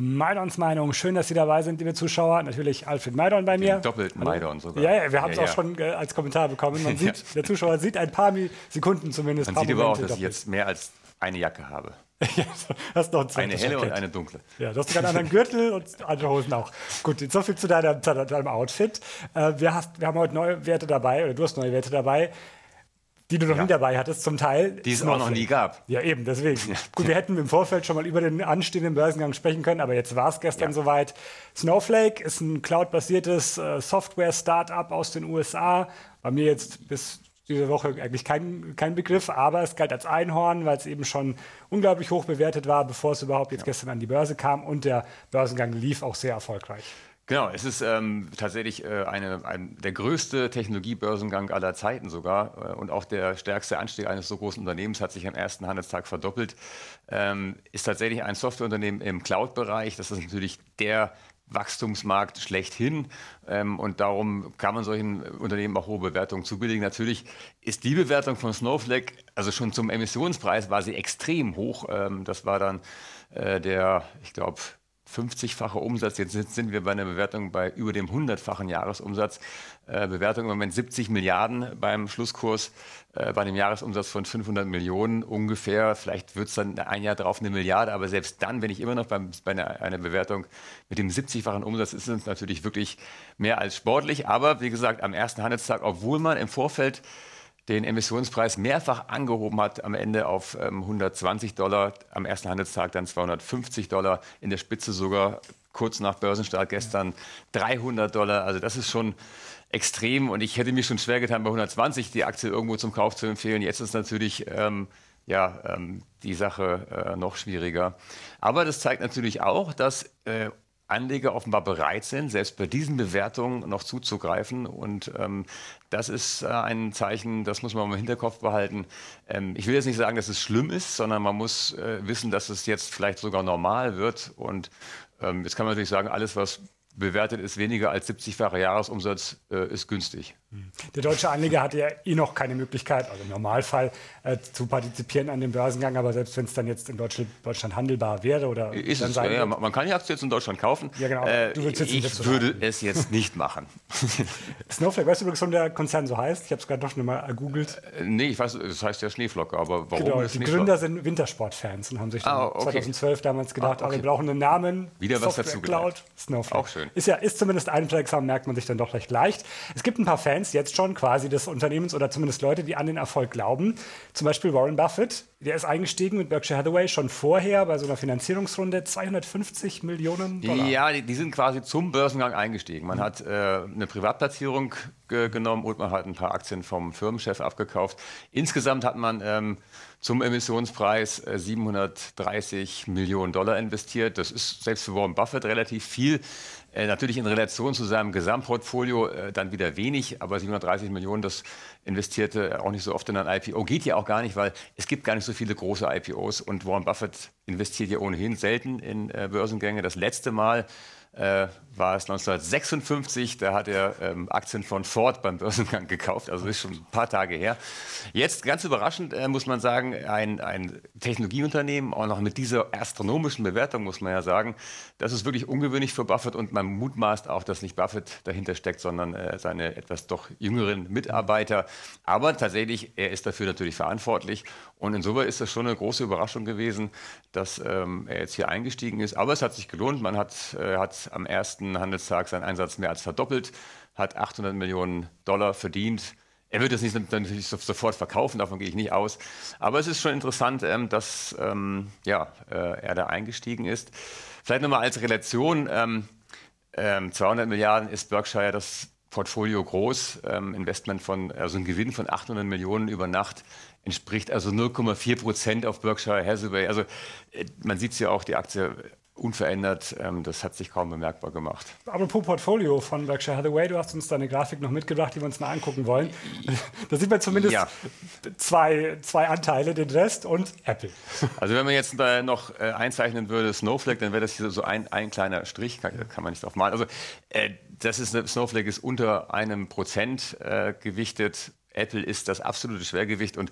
Maidons Meinung. Schön, dass Sie dabei sind, liebe Zuschauer. Natürlich Alfred Maidon bei mir. Den doppelten Maidon sogar. Ja, ja wir haben es ja, ja. auch schon äh, als Kommentar bekommen. Man sieht, der Zuschauer sieht ein paar Sekunden zumindest. Man paar sieht Momente aber auch, dass doppelt. ich jetzt mehr als eine Jacke habe. Ja, hast noch ein eine helle Jackett. und eine dunkle. Ja, du hast sogar einen anderen Gürtel und andere Hosen auch. Gut, so viel zu deinem, deinem Outfit. Äh, wir, hast, wir, haben heute neue Werte dabei, oder du hast neue Werte dabei die du noch ja. nie dabei hattest, zum Teil. Die es auch noch nie gab. Ja, eben, deswegen. Gut, wir hätten im Vorfeld schon mal über den anstehenden Börsengang sprechen können, aber jetzt war es gestern ja. soweit. Snowflake ist ein cloud-basiertes äh, Software-Startup aus den USA. Bei mir jetzt bis diese Woche eigentlich kein, kein Begriff, aber es galt als Einhorn, weil es eben schon unglaublich hoch bewertet war, bevor es überhaupt jetzt gestern an die Börse kam und der Börsengang lief auch sehr erfolgreich. Genau, es ist ähm, tatsächlich äh, eine, ein, der größte Technologiebörsengang aller Zeiten sogar äh, und auch der stärkste Anstieg eines so großen Unternehmens hat sich am ersten Handelstag verdoppelt. Ähm, ist tatsächlich ein Softwareunternehmen im Cloud-Bereich. Das ist natürlich der Wachstumsmarkt schlechthin. Ähm, und darum kann man solchen Unternehmen auch hohe Bewertungen zubilligen. Natürlich ist die Bewertung von Snowflake, also schon zum Emissionspreis, war sie extrem hoch. Ähm, das war dann äh, der, ich glaube, 50-fache Umsatz. Jetzt sind wir bei einer Bewertung bei über dem 100-fachen Jahresumsatz. Äh, Bewertung im Moment 70 Milliarden beim Schlusskurs, äh, bei einem Jahresumsatz von 500 Millionen ungefähr. Vielleicht wird es dann ein Jahr drauf eine Milliarde, aber selbst dann, wenn ich immer noch beim, bei einer, einer, Bewertung mit dem 70-fachen Umsatz, ist es natürlich wirklich mehr als sportlich. Aber wie gesagt, am ersten Handelstag, obwohl man im Vorfeld den Emissionspreis mehrfach angehoben hat, am Ende auf ähm, 120 Dollar, am ersten Handelstag dann 250 Dollar, in der Spitze sogar kurz nach Börsenstart gestern 300 Dollar. Also das ist schon extrem und ich hätte mir schon schwer getan, bei 120 die Aktie irgendwo zum Kauf zu empfehlen. Jetzt ist natürlich ähm, ja, ähm, die Sache äh, noch schwieriger. Aber das zeigt natürlich auch, dass äh, Anleger offenbar bereit sind, selbst bei diesen Bewertungen noch zuzugreifen. Und ähm, das ist äh, ein Zeichen, das muss man im Hinterkopf behalten. Ähm, ich will jetzt nicht sagen, dass es schlimm ist, sondern man muss äh, wissen, dass es jetzt vielleicht sogar normal wird. Und ähm, jetzt kann man natürlich sagen, alles, was bewertet ist, weniger als 70-fache Jahresumsatz, äh, ist günstig. Mhm. Der deutsche Anleger hatte ja eh noch keine Möglichkeit, also im Normalfall, äh, zu partizipieren an dem Börsengang, aber selbst wenn es dann jetzt in Deutschland, Deutschland, handelbar wäre oder ist dann es, sein ja, wird, Man kann die Aktie jetzt in Deutschland kaufen. Ja, genau. Äh, ich würde es jetzt nicht machen. Snowflake, weißt du übrigens, warum der Konzern so heißt? Ich habe es gerade noch mal ergoogelt. Äh, nee, ich weiß, es das heißt ja Schneeflocke, aber warum genau, Die Gründer sind Wintersportfans und haben sich ah, okay. 2012 damals gedacht, ah, okay. oh, wir brauchen einen Namen. Wieder Software was dazu Cloud, Snowflake. Auch schön. Ist ja, ist zumindest einprägsam, merkt man sich dann doch recht leicht. Es gibt ein paar Fans, Fans jetzt schon quasi des Unternehmens oder zumindest Leute, die an den Erfolg glauben. Zum Beispiel Warren Buffett, der ist eingestiegen mit Berkshire Hathaway schon vorher bei so einer Finanzierungsrunde 250 Millionen Dollar. Ja, die, die sind quasi zum Börsengang eingestiegen. Man mhm. hat äh, eine Privatplatzierung ge genommen und man hat ein paar Aktien vom Firmenchef abgekauft. Insgesamt hat man ähm, zum Emissionspreis 730 äh, Millionen Dollar investiert. Das ist selbst für Warren Buffett relativ viel. Äh, natürlich in Relation zu seinem Gesamtportfolio äh, dann wieder wenig, aber 730 Millionen, das investierte auch nicht so oft in ein IPO. Geht ja auch gar nicht, weil es gibt gar nicht so viele große IPOs und Warren Buffett investiert ja ohnehin selten in äh, Börsengänge. Das letzte Mal äh, war es 1956, da hat er ähm, Aktien von Ford beim Börsengang gekauft, also ist schon ein paar Tage her. Jetzt, ganz überraschend, äh, muss man sagen, ein, ein Technologieunternehmen, auch noch mit dieser astronomischen Bewertung, muss man ja sagen, das ist wirklich ungewöhnlich für Buffett und man mutmaßt auch, dass nicht Buffett dahinter steckt, sondern äh, seine etwas doch jüngeren Mitarbeiter. Aber tatsächlich, er ist dafür natürlich verantwortlich und insoweit ist das schon eine große Überraschung gewesen, dass ähm, er jetzt hier eingestiegen ist. Aber es hat sich gelohnt, man hat, äh, hat am ersten Handelstag seinen Einsatz mehr als verdoppelt, hat 800 Millionen Dollar verdient. Er wird das nicht natürlich sofort verkaufen, davon gehe ich nicht aus. Aber es ist schon interessant, ähm, dass ähm, ja, äh, er da eingestiegen ist. Vielleicht nochmal als Relation. Ähm, 200 ähm, Milliarden ist Berkshire das Portfolio groß, ähm, Investment von, also ein Gewinn von 800 Millionen über Nacht entspricht also 0,4 Prozent auf Berkshire Hathaway. Also äh, man sieht es ja auch, die Aktie unverändert. Ähm, das hat sich kaum bemerkbar gemacht. Apropos Portfolio von Berkshire Hathaway, du hast uns deine Grafik noch mitgebracht, die wir uns mal angucken wollen. Da sieht man zumindest ja. zwei, zwei Anteile, den Rest und Apple. Also wenn man jetzt da noch äh, einzeichnen würde Snowflake, dann wäre das hier so ein, ein kleiner Strich, kann, kann man nicht drauf malen. Also äh, das ist Snowflake ist unter einem Prozent äh, gewichtet. Apple ist das absolute Schwergewicht und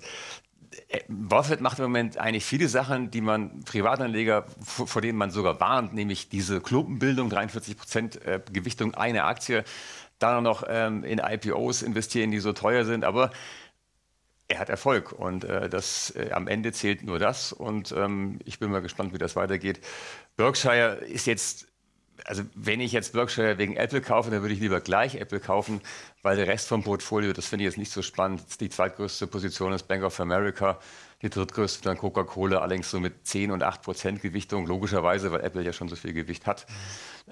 äh, Buffett macht im Moment eigentlich viele Sachen, die man Privatanleger, vor, denen man sogar warnt, nämlich diese Klumpenbildung, 43 äh, Gewichtung einer Aktie, dann noch ähm, in IPOs investieren, die so teuer sind, aber er hat Erfolg und äh, das am Ende zählt nur das und ähm, ich bin mal gespannt, wie das weitergeht. Berkshire ist jetzt also wenn ich jetzt Berkshire wegen Apple kaufe, dann würde ich lieber gleich Apple kaufen, weil der Rest vom Portfolio, das finde ich jetzt nicht so spannend. Die zweitgrößte Position ist Bank of America, die drittgrößte dann Coca-Cola, allerdings so mit 10 und 8 Prozent Gewichtung, logischerweise, weil Apple ja schon so viel Gewicht hat.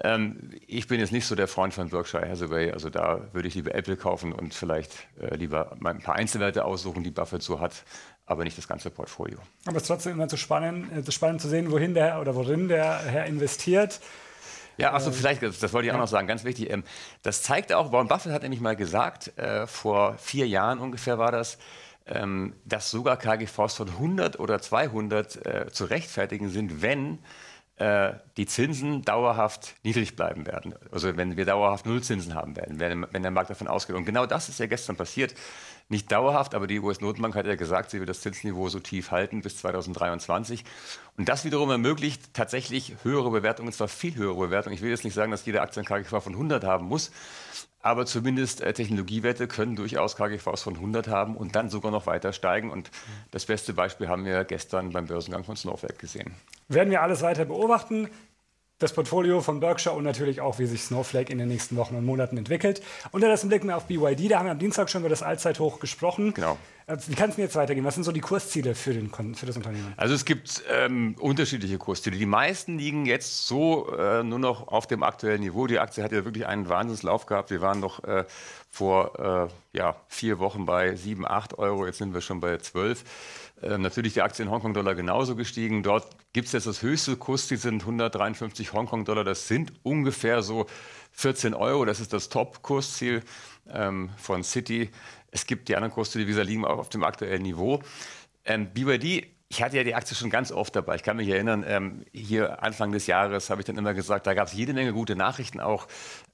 Ähm, ich bin jetzt nicht so der Freund von Berkshire Hathaway, also da würde ich lieber Apple kaufen und vielleicht äh, lieber ein paar Einzelwerte aussuchen, die Buffett so hat, aber nicht das ganze Portfolio. Aber es ist trotzdem immer zu spannend, zu äh, spannend zu sehen, wohin der oder worin der Herr investiert. Ja, achso, ähm, vielleicht, das wollte ich auch noch sagen, ganz wichtig. Ähm, das zeigt auch, Warren Buffett hat nämlich mal gesagt, äh, vor vier Jahren ungefähr war das, ähm, dass sogar KGVs von 100 oder 200 äh, zu rechtfertigen sind, wenn äh, die Zinsen dauerhaft niedrig bleiben werden. Also wenn wir dauerhaft Nullzinsen haben werden, wenn, der Markt davon ausgeht. Und genau das ist ja gestern passiert. Nicht dauerhaft, aber die US-Notenbank hat ja gesagt, sie will das Zinsniveau so tief halten bis 2023. Und das wiederum ermöglicht tatsächlich höhere Bewertungen, und zwar viel höhere Bewertungen. Ich will jetzt nicht sagen, dass jeder Aktienkrager von 100 haben muss, aber zumindest äh, Technologiewerte können durchaus KGVs von 100 haben und dann sogar noch weiter steigen. Und das beste Beispiel haben wir gestern beim Börsengang von Snowflake gesehen. Werden wir alles weiter beobachten das Portfolio von Berkshire und natürlich auch, wie sich Snowflake in den nächsten Wochen und Monaten entwickelt. Unter das im Blick auf BYD, da haben wir am Dienstag schon über das Allzeithoch gesprochen. Genau. Äh, wie kann es denn jetzt weitergehen? Was sind so die Kursziele für, den, für das Unternehmen? Also es gibt ähm, unterschiedliche Kursziele. Die meisten liegen jetzt so äh, nur noch auf dem aktuellen Niveau. Die Aktie hat ja wirklich einen Wahnsinnslauf gehabt. Wir waren noch äh, vor äh, ja, vier Wochen bei 7, 8 Euro. Jetzt sind wir schon bei 12. Äh, natürlich die Aktie in Hongkong-Dollar genauso gestiegen. Dort gibt es jetzt das höchste Kurs, die sind 153 Hongkong-Dollar. Das sind ungefähr so 14 Euro. Das ist das Top-Kursziel ähm, von City. Es gibt die anderen Kursziele, die liegen auch auf dem aktuellen Niveau. Ähm, BYD ich hatte ja die Aktie schon ganz oft dabei. Ich kann mich erinnern, ähm, hier Anfang des Jahres habe ich dann immer gesagt, da gab es jede Menge gute Nachrichten auch.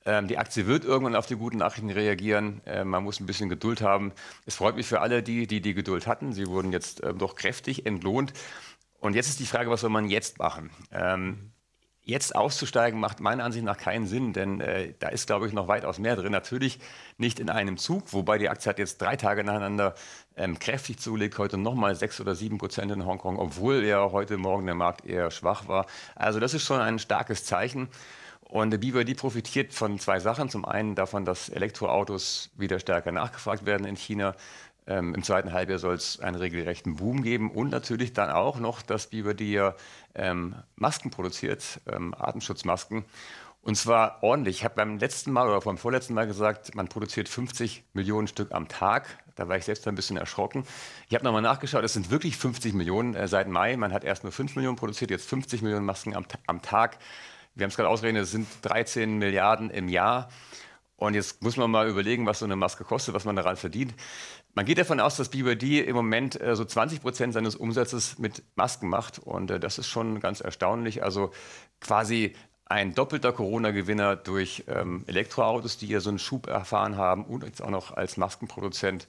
Ähm, die Aktie wird irgendwann auf die guten Nachrichten reagieren. Ähm, man muss ein bisschen Geduld haben. Es freut mich für alle, die die, die Geduld hatten. Sie wurden jetzt ähm, doch kräftig entlohnt. Und jetzt ist die Frage, was soll man jetzt machen? Ähm, Jetzt auszusteigen macht meiner Ansicht nach keinen Sinn, denn äh, da ist, glaube ich, noch weitaus mehr drin. Natürlich nicht in einem Zug, wobei die Aktie hat jetzt drei Tage nacheinander ähm, kräftig zugelegt, heute nochmal sechs oder sieben Prozent in Hongkong, obwohl ja heute Morgen der Markt eher schwach war. Also das ist schon ein starkes Zeichen. Und der BYD profitiert von zwei Sachen. Zum einen davon, dass Elektroautos wieder stärker nachgefragt werden in China. Ähm, Im zweiten Halbjahr soll es einen regelrechten Boom geben und natürlich dann auch noch, dass Biber dir ähm, Masken produziert, ähm, Atemschutzmasken. Und zwar ordentlich. Ich habe beim letzten Mal oder beim vorletzten Mal gesagt, man produziert 50 Millionen Stück am Tag. Da war ich selbst ein bisschen erschrocken. Ich habe nochmal nachgeschaut, es sind wirklich 50 Millionen äh, seit Mai. Man hat erst nur 5 Millionen produziert, jetzt 50 Millionen Masken am, am Tag. Wir haben es gerade ausgerechnet, es sind 13 Milliarden im Jahr. Und jetzt muss man mal überlegen, was so eine Maske kostet, was man daran verdient. Man geht davon aus, dass BYD im Moment äh, so 20 Prozent seines Umsatzes mit Masken macht. Und äh, das ist schon ganz erstaunlich. Also quasi ein doppelter Corona-Gewinner durch ähm, Elektroautos, die ja so einen Schub erfahren haben und jetzt auch noch als Maskenproduzent.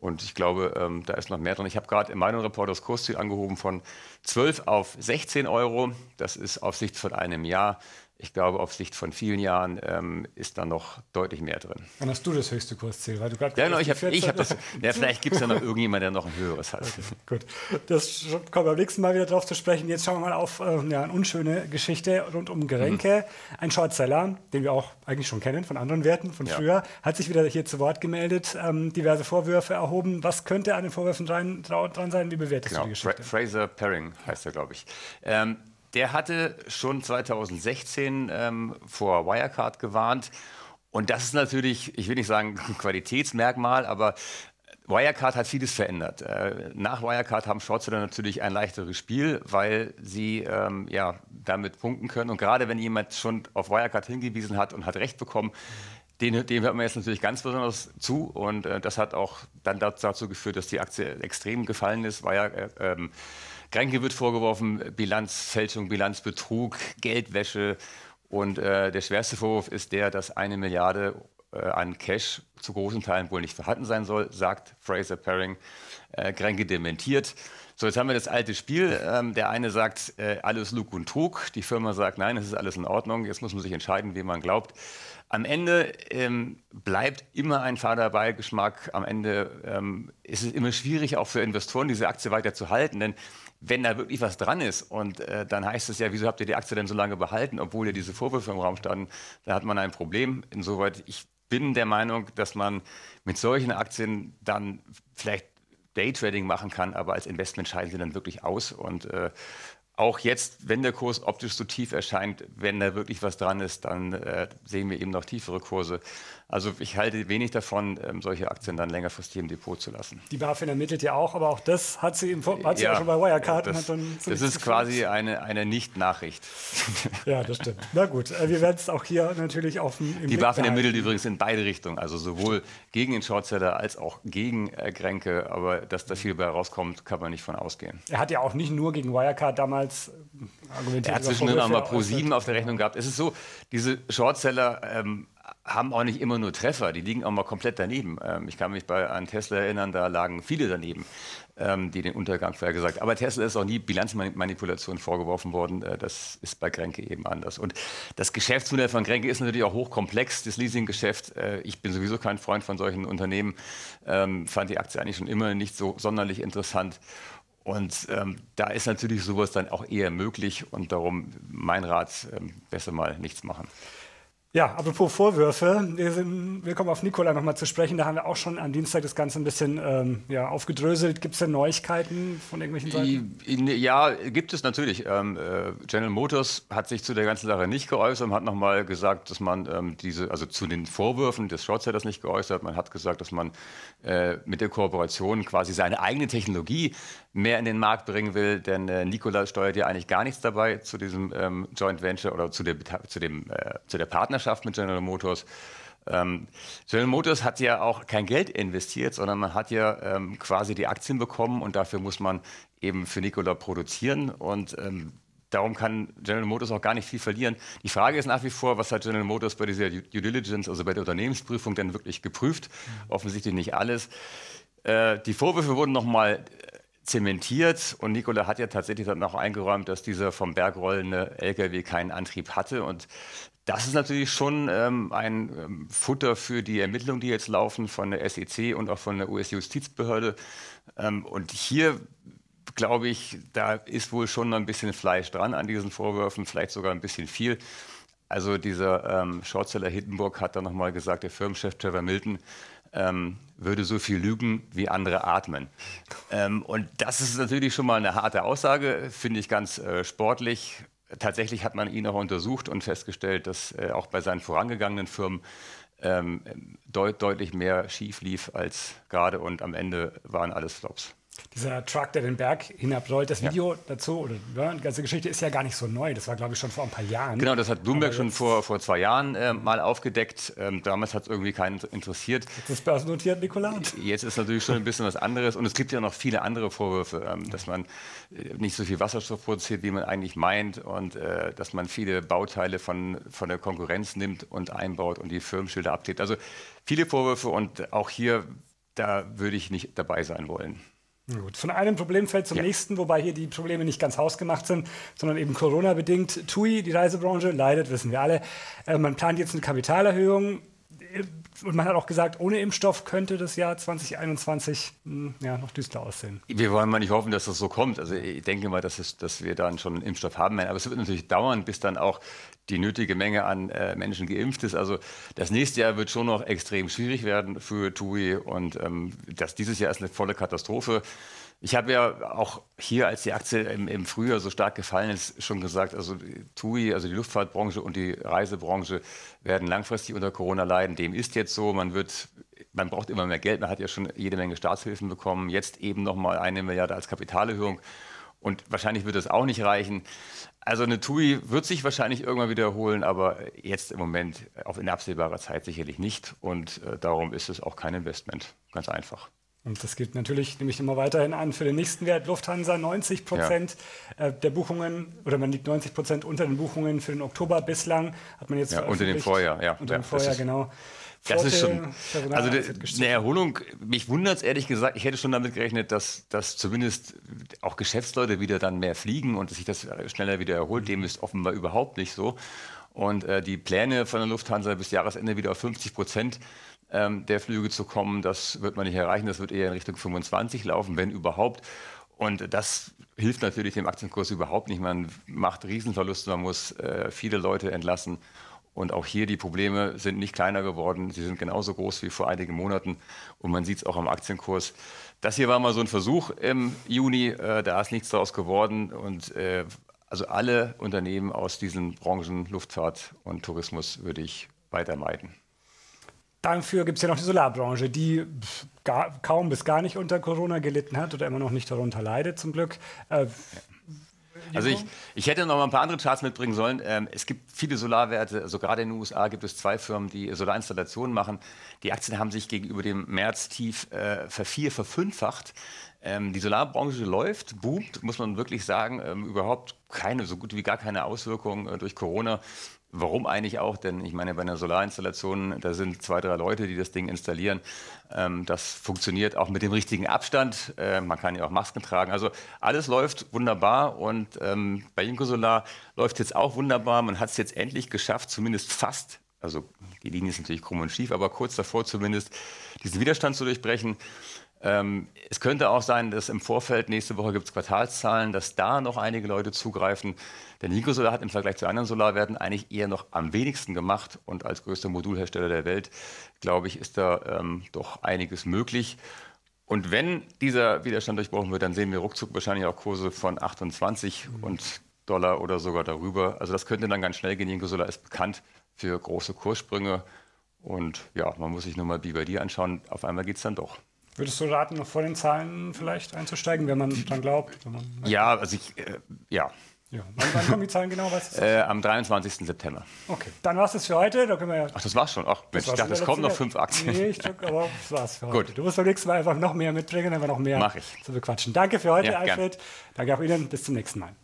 Und ich glaube, ähm, da ist noch mehr drin. Ich habe gerade in meinem Report das Kursziel angehoben von 12 auf 16 Euro. Das ist auf Sicht von einem Jahr ich glaube, auf Sicht von vielen Jahren ähm, ist da noch deutlich mehr drin. Dann hast du das höchste Kursziel, weil du gerade Ja, genau, ich habe hab das. ja, vielleicht gibt es ja noch irgendjemand, der noch ein höheres hat. Okay, gut, das kommen wir beim nächsten Mal wieder drauf zu sprechen. Jetzt schauen wir mal auf äh, ja, eine unschöne Geschichte rund um Gerenke. Mhm. Ein Shortseller, den wir auch eigentlich schon kennen von anderen Werten von ja. früher, hat sich wieder hier zu Wort gemeldet, ähm, diverse Vorwürfe erhoben. Was könnte an den Vorwürfen dran, dran sein? Wie bewertest genau. du die Geschichte? Fra Fraser Perring heißt er, glaube ich. Ähm, der hatte schon 2016 ähm, vor Wirecard gewarnt. Und das ist natürlich, ich will nicht sagen ein Qualitätsmerkmal, aber Wirecard hat vieles verändert. Äh, nach Wirecard haben Shortseller natürlich ein leichteres Spiel, weil sie ähm, ja, damit punkten können. Und gerade wenn jemand schon auf Wirecard hingewiesen hat und hat Recht bekommen, den, dem hört man jetzt natürlich ganz besonders zu. Und äh, das hat auch dann dazu geführt, dass die Aktie extrem gefallen ist. Wirecard, äh, ähm, Grenke wird vorgeworfen, Bilanzfälschung, Bilanzbetrug, Geldwäsche. Und äh, der schwerste Vorwurf ist der, dass eine Milliarde äh, an Cash zu großen Teilen wohl nicht vorhanden sein soll, sagt Fraser Perring. Äh, Grenke dementiert. So, jetzt haben wir das alte Spiel. Ähm, der eine sagt, äh, alles Lug und Trug. Die Firma sagt, nein, es ist alles in Ordnung. Jetzt muss man sich entscheiden, wem man glaubt. Am Ende ähm, bleibt immer ein fader Am Ende ähm, ist es immer schwierig, auch für Investoren diese Aktie weiter zu halten. Denn wenn da wirklich was dran ist und äh, dann heißt es ja, wieso habt ihr die Aktie denn so lange behalten, obwohl ja diese Vorwürfe im Raum standen, da hat man ein Problem. Insoweit, ich bin der Meinung, dass man mit solchen Aktien dann vielleicht Daytrading machen kann, aber als Investment scheiden sie dann wirklich aus und äh, auch jetzt, wenn der Kurs optisch so tief erscheint, wenn da wirklich was dran ist, dann äh, sehen wir eben noch tiefere Kurse. Also ich halte wenig davon, ähm, solche Aktien dann längerfristig im Depot zu lassen. Die BaFin ermittelt ja auch, aber auch das hat sie, im, hat sie ja, auch schon bei Wirecard. Das, und so das ist quasi eine, eine Nicht-Nachricht. Ja, das stimmt. Na gut, äh, wir werden es auch hier natürlich auf dem Die BaFin ermittelt übrigens in beide Richtungen, also sowohl gegen den Shortseller als auch gegen Kränke. Äh, aber dass da viel bei rauskommt, kann man nicht von ausgehen. Er hat ja auch nicht nur gegen Wirecard damals äh, argumentiert. Er hat zwischendurch nochmal Pro7 auf der Rechnung gehabt. Es ist so, diese Shortseller... Ähm, haben auch nicht immer nur Treffer, die liegen auch mal komplett daneben. Ähm, ich kann mich bei, an Tesla erinnern, da lagen viele daneben, ähm, die den Untergang vorher vorhergesagt Aber Tesla ist auch nie Bilanzmanipulation vorgeworfen worden. Äh, das ist bei Kränke eben anders. Und das Geschäftsmodell von Kränke ist natürlich auch hochkomplex, das Leasinggeschäft. Äh, ich bin sowieso kein Freund von solchen Unternehmen, ähm, fand die Aktie eigentlich schon immer nicht so sonderlich interessant. Und ähm, da ist natürlich sowas dann auch eher möglich und darum mein Rat, ähm, besser mal nichts machen. Ja, apropos Vorwürfe, wir, sind, wir kommen auf Nikola nochmal zu sprechen. Da haben wir auch schon am Dienstag das Ganze ein bisschen ähm, ja, aufgedröselt. Gibt es denn Neuigkeiten von irgendwelchen Seiten? Ja, gibt es natürlich. Ähm, äh, General Motors hat sich zu der ganzen Sache nicht geäußert und hat nochmal gesagt, dass man ähm, diese, also zu den Vorwürfen des Shortsellers nicht geäußert. Man hat gesagt, dass man äh, mit der Kooperation quasi seine eigene Technologie mehr in den Markt bringen will, denn äh, Nikola steuert ja eigentlich gar nichts dabei zu diesem ähm, Joint Venture oder zu, der, zu, dem, äh, zu der Partnerschaft. Partnerschaft mit General Motors. Ähm, General Motors hat ja auch kein Geld investiert, sondern man hat ja ähm, quasi die Aktien bekommen und dafür muss man eben für Nikola produzieren und ähm, darum kann General Motors auch gar nicht viel verlieren. Die Frage ist nach wie vor, was hat General Motors bei dieser Due Diligence, also bei der Unternehmensprüfung, denn wirklich geprüft? Mhm. Offensichtlich nicht alles. Äh, die Vorwürfe wurden nochmal äh, zementiert und Nikola hat ja tatsächlich dann auch eingeräumt, dass dieser vom Berg rollende LKW keinen Antrieb hatte und das ist natürlich schon ähm, ein ähm, Futter für die Ermittlungen, die jetzt laufen von der SEC und auch von der US-Justizbehörde. Ähm, und hier glaube ich, da ist wohl schon noch ein bisschen Fleisch dran an diesen Vorwürfen, vielleicht sogar ein bisschen viel. Also dieser ähm, Shortseller Hindenburg hat dann nochmal gesagt, der Firmenchef Trevor Milton ähm, würde so viel lügen, wie andere atmen. Ähm, und das ist natürlich schon mal eine harte Aussage, finde ich ganz äh, sportlich tatsächlich hat man ihn auch untersucht und festgestellt, dass äh, auch bei seinen vorangegangenen Firmen ähm, ähm deut deutlich mehr schief lief als gerade und am Ende waren alles Flops dieser Truck, der den Berg hinabrollt, das Video ja. dazu oder ja, ne, die ganze Geschichte ist ja gar nicht so neu. Das war, glaube ich, schon vor ein paar Jahren. Genau, das hat Bloomberg schon vor, vor zwei Jahren äh, mal aufgedeckt. Ähm, damals hat es irgendwie keinen interessiert. Jetzt ist börsennotiert, Nikolaus. Jetzt ist natürlich schon ein bisschen was anderes. Und es gibt ja noch viele andere Vorwürfe, ähm, dass man äh, nicht so viel Wasserstoff produziert, wie man eigentlich meint. Und äh, dass man viele Bauteile von, von der Konkurrenz nimmt und einbaut und die Firmenschilder abklebt. Also viele Vorwürfe und auch hier, da würde ich nicht dabei sein wollen. Gut, von einem Problemfeld zum ja. nächsten, wobei hier die Probleme nicht ganz hausgemacht sind, sondern eben Corona-bedingt. TUI, die Reisebranche, leidet, wissen wir alle. Äh, man plant jetzt eine Kapitalerhöhung und man hat auch gesagt, ohne Impfstoff könnte das Jahr 2021 hm, ja, noch düster aussehen. Wir wollen mal nicht hoffen, dass das so kommt. Also ich denke mal, dass, es, dass wir dann schon einen Impfstoff haben werden. Aber es wird natürlich dauern, bis dann auch die nötige Menge an äh, Menschen geimpft ist. Also das nächste Jahr wird schon noch extrem schwierig werden für TUI und ähm, das dieses Jahr ist eine volle Katastrophe. Ich habe ja auch hier, als die Aktie im, im, Frühjahr so stark gefallen ist, schon gesagt, also TUI, also die Luftfahrtbranche und die Reisebranche werden langfristig unter Corona leiden. Dem ist jetzt so, man wird, man braucht immer mehr Geld, man hat ja schon jede Menge Staatshilfen bekommen, jetzt eben nochmal eine Milliarde als Kapitalerhöhung. Und wahrscheinlich wird das auch nicht reichen. Also eine TUI wird sich wahrscheinlich irgendwann wiederholen, aber jetzt im Moment, auf in absehbarer Zeit sicherlich nicht. Und äh, darum ist es auch kein Investment. Ganz einfach. Und das gilt natürlich, nehme ich immer weiterhin an, für den nächsten Wert Lufthansa 90 Prozent ja. Äh, der Buchungen oder man liegt 90 Prozent unter den Buchungen für den Oktober bislang, hat man jetzt ja, unter dem Vorjahr, ja, unter ja, dem Vorjahr ist, genau. Das ist schon, also eine Erholung, mich wundert es ehrlich gesagt, ich hätte schon damit gerechnet, dass, dass zumindest auch Geschäftsleute wieder dann mehr fliegen und dass sich das äh, schneller wieder erholt, mhm. dem ist offenbar überhaupt nicht so. Und äh, die Pläne von der Lufthansa bis Jahresende wieder auf 50 Prozent ähm, der Flüge zu kommen. Das wird man nicht erreichen. Das wird eher in Richtung 25 laufen, wenn überhaupt. Und das hilft natürlich dem Aktienkurs überhaupt nicht. Man macht Riesenverluste, man muss äh, viele Leute entlassen. Und auch hier die Probleme sind nicht kleiner geworden, sie sind genauso groß wie vor einigen Monaten. Und man sieht es auch am Aktienkurs. Das hier war mal so ein Versuch im Juni, äh, da ist nichts daraus geworden. Und äh, also alle Unternehmen aus diesen Branchen Luftfahrt und Tourismus würde ich weiter meiden. Dafür gibt es ja noch die Solarbranche, die gar, kaum bis gar nicht unter Corona gelitten hat oder immer noch nicht darunter leidet, zum Glück. Äh, also ich, ich hätte noch mal ein paar andere Charts mitbringen sollen. Ähm, es gibt viele Solarwerte, also gerade in den USA gibt es zwei Firmen, die Solarinstallationen machen. Die Aktien haben sich gegenüber dem März-Tief äh, vervier, verfünffacht. Ähm, die Solarbranche läuft, boomt, muss man wirklich sagen, ähm, überhaupt keine, so gut wie gar keine Auswirkungen äh, durch Corona. Warum eigentlich auch? Denn ich meine, bei einer Solarinstallation, da sind zwei, drei Leute, die das Ding installieren. Ähm, das funktioniert auch mit dem richtigen Abstand. Äh, man kann ja auch Masken tragen. Also alles läuft wunderbar und ähm, bei Solar läuft jetzt auch wunderbar. Man hat es jetzt endlich geschafft, zumindest fast, also die Linie ist natürlich krumm und schief, aber kurz davor zumindest, diesen Widerstand zu durchbrechen. Ähm, es könnte auch sein, dass im Vorfeld nächste Woche gibt es Quartalszahlen, dass da noch einige Leute zugreifen. Denn Nico hat im Vergleich zu anderen Solarwerten eigentlich eher noch am wenigsten gemacht. Und als größter Modulhersteller der Welt, glaube ich, ist da ähm, doch einiges möglich. Und wenn dieser Widerstand durchbrochen wird, dann sehen wir ruckzuck wahrscheinlich auch Kurse von 28 mhm. und Dollar oder sogar darüber. Also das könnte dann ganz schnell gehen. Nico ist bekannt für große Kurssprünge. Und ja, man muss sich nur mal wie bei anschauen. Auf einmal geht es dann doch. Würdest du raten, noch vor den Zahlen vielleicht einzusteigen, wenn man dran glaubt? Man ja, also ich, äh, ja. ja. Wann, wann, kommen die Zahlen genau? Was äh, am 23. September. Okay, dann war es das für heute. Da können wir ja Ach, das war's schon. Ach, Mensch, ich dachte, es kommen noch fünf Aktien. Nee, ich glaube, aber das war's für Gut. heute. Du musst beim nächsten Mal einfach noch mehr mitbringen, einfach noch mehr Mach ich. zu bequatschen. Danke für heute, ja, Alfred. Gern. Danke auch Ihnen. Bis zum nächsten Mal.